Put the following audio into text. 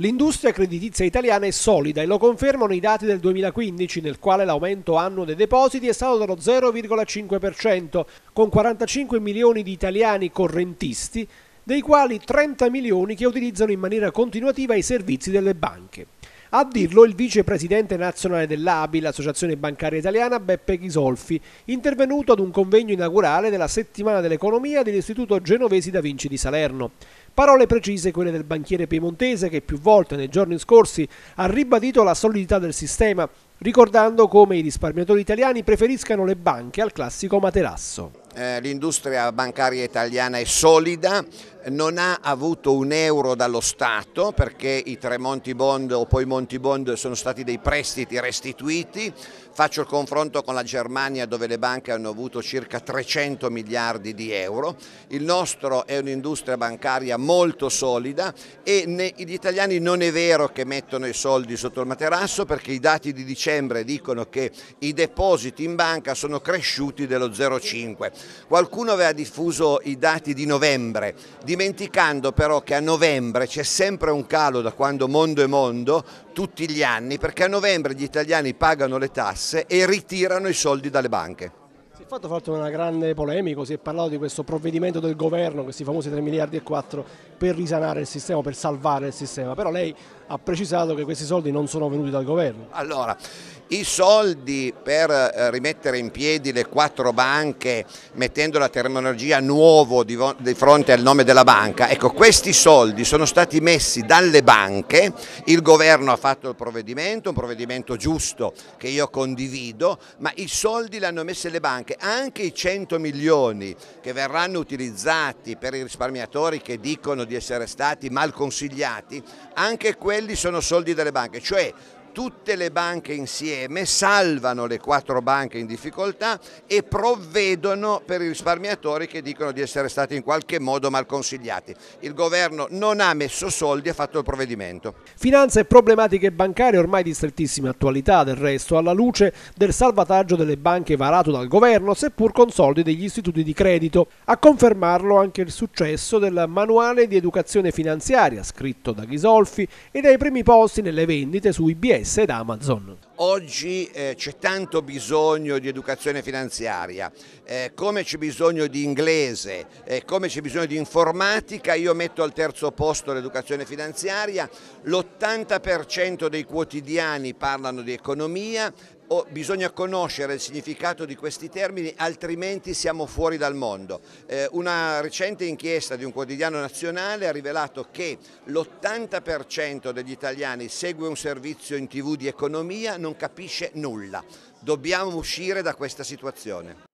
L'industria creditizia italiana è solida e lo confermano i dati del 2015, nel quale l'aumento annuo dei depositi è stato dello 0,5%, con 45 milioni di italiani correntisti, dei quali 30 milioni che utilizzano in maniera continuativa i servizi delle banche. A dirlo il vicepresidente nazionale dell'ABI, l'Associazione Bancaria Italiana, Beppe Ghisolfi, intervenuto ad un convegno inaugurale della settimana dell'economia dell'Istituto Genovesi da Vinci di Salerno. Parole precise quelle del banchiere piemontese che più volte nei giorni scorsi ha ribadito la solidità del sistema, ricordando come i risparmiatori italiani preferiscano le banche al classico materasso. Eh, l'industria bancaria italiana è solida, non ha avuto un euro dallo Stato perché i tre Monti Bond o poi Monti Bond sono stati dei prestiti restituiti, faccio il confronto con la Germania dove le banche hanno avuto circa 300 miliardi di euro, il nostro è un'industria bancaria molto solida e gli italiani non è vero che mettono i soldi sotto il materasso perché i dati di dicembre dicono che i depositi in banca sono cresciuti dello 0,5. Qualcuno aveva diffuso i dati di novembre, di dimenticando però che a novembre c'è sempre un calo da quando mondo è mondo, tutti gli anni, perché a novembre gli italiani pagano le tasse e ritirano i soldi dalle banche. Si è fatto, fatto una grande polemica, si è parlato di questo provvedimento del governo, questi famosi 3 miliardi e 4 per risanare il sistema, per salvare il sistema, però lei ha precisato che questi soldi non sono venuti dal governo. Allora, i soldi per eh, rimettere in piedi le quattro banche mettendo la terminologia nuovo di, fronte al nome della banca, ecco questi soldi sono stati messi dalle banche, il governo ha fatto il provvedimento, un provvedimento giusto che io condivido, ma i soldi l'hanno messi le banche, anche i 100 milioni che verranno utilizzati per i risparmiatori che dicono di essere stati mal consigliati, anche quelli sono soldi delle banche, cioè tutte le banche insieme salvano le quattro banche in difficoltà e provvedono per i risparmiatori che dicono di essere stati in qualche modo mal consigliati. Il governo non ha messo soldi e ha fatto il provvedimento. Finanze e problematiche bancarie ormai di strettissima attualità, del resto alla luce del salvataggio delle banche varato dal governo, seppur con soldi degli istituti di credito. A confermarlo anche il successo del manuale di educazione finanziaria scritto da Ghisolfi e dai primi posti nelle vendite su IBS stessa ed Amazon. Oggi eh, c'è tanto bisogno di educazione finanziaria, eh, come c'è bisogno di inglese, eh, come c'è bisogno di informatica, io metto al terzo posto l'educazione finanziaria, l'80% dei quotidiani parlano di economia, o bisogna conoscere il significato di questi termini, altrimenti siamo fuori dal mondo. Eh, una recente inchiesta di un quotidiano nazionale ha rivelato che l'80% degli italiani segue un servizio in tv di economia, non capisce nulla. Dobbiamo uscire da questa situazione.